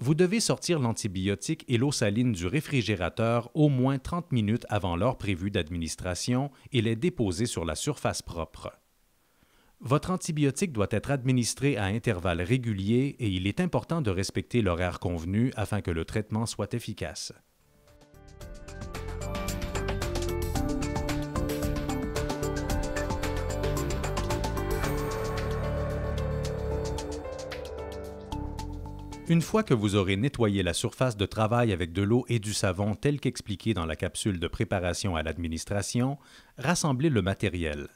Vous devez sortir l'antibiotique et l'eau saline du réfrigérateur au moins 30 minutes avant l'heure prévue d'administration et les déposer sur la surface propre. Votre antibiotique doit être administré à intervalles réguliers et il est important de respecter l'horaire convenu afin que le traitement soit efficace. Une fois que vous aurez nettoyé la surface de travail avec de l'eau et du savon tel qu'expliqué dans la capsule de préparation à l'administration, rassemblez le matériel.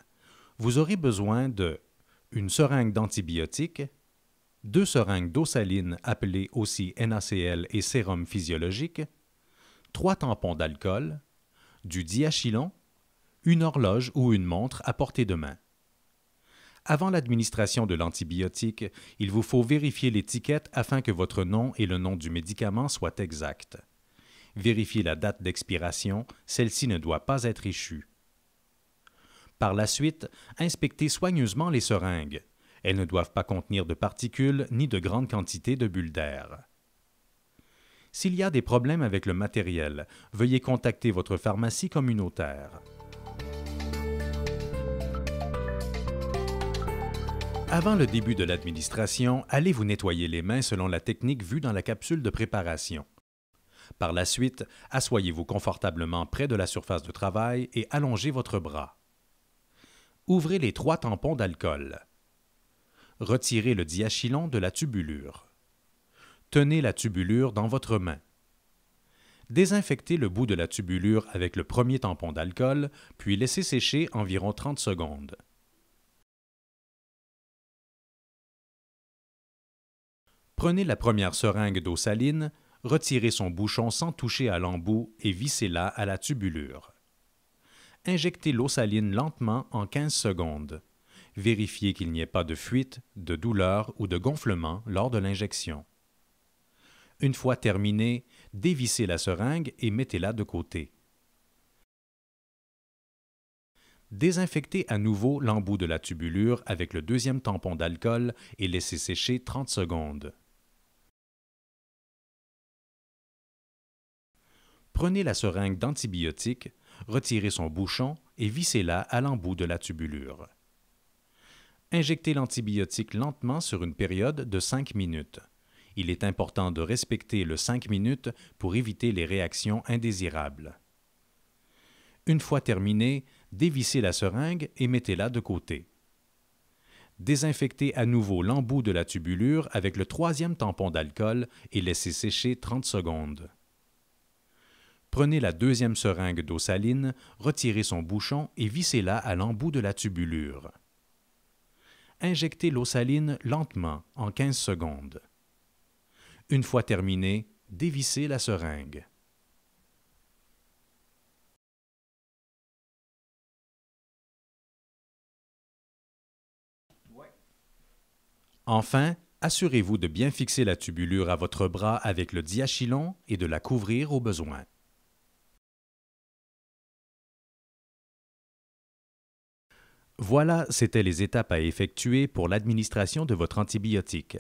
Vous aurez besoin de une seringue d'antibiotiques, deux seringues d'eau saline appelées aussi NaCl et sérum physiologique, trois tampons d'alcool, du diachylon, une horloge ou une montre à portée de main. Avant l'administration de l'antibiotique, il vous faut vérifier l'étiquette afin que votre nom et le nom du médicament soient exacts. Vérifiez la date d'expiration, celle-ci ne doit pas être échue. Par la suite, inspectez soigneusement les seringues. Elles ne doivent pas contenir de particules ni de grandes quantités de bulles d'air. S'il y a des problèmes avec le matériel, veuillez contacter votre pharmacie communautaire. Avant le début de l'administration, allez vous nettoyer les mains selon la technique vue dans la capsule de préparation. Par la suite, asseyez vous confortablement près de la surface de travail et allongez votre bras. Ouvrez les trois tampons d'alcool. Retirez le diachylon de la tubulure. Tenez la tubulure dans votre main. Désinfectez le bout de la tubulure avec le premier tampon d'alcool, puis laissez sécher environ 30 secondes. Prenez la première seringue d'eau saline, retirez son bouchon sans toucher à l'embout et vissez-la à la tubulure. Injectez l'eau saline lentement en 15 secondes. Vérifiez qu'il n'y ait pas de fuite, de douleur ou de gonflement lors de l'injection. Une fois terminée, dévissez la seringue et mettez-la de côté. Désinfectez à nouveau l'embout de la tubulure avec le deuxième tampon d'alcool et laissez sécher 30 secondes. Prenez la seringue d'antibiotique, retirez son bouchon et vissez-la à l'embout de la tubulure. Injectez l'antibiotique lentement sur une période de 5 minutes. Il est important de respecter le 5 minutes pour éviter les réactions indésirables. Une fois terminé, dévissez la seringue et mettez-la de côté. Désinfectez à nouveau l'embout de la tubulure avec le troisième tampon d'alcool et laissez sécher 30 secondes. Prenez la deuxième seringue d'eau saline, retirez son bouchon et vissez-la à l'embout de la tubulure. Injectez l'eau saline lentement, en 15 secondes. Une fois terminé, dévissez la seringue. Enfin, assurez-vous de bien fixer la tubulure à votre bras avec le diachylon et de la couvrir au besoin. Voilà, c'étaient les étapes à effectuer pour l'administration de votre antibiotique.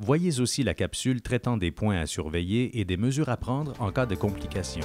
Voyez aussi la capsule traitant des points à surveiller et des mesures à prendre en cas de complications.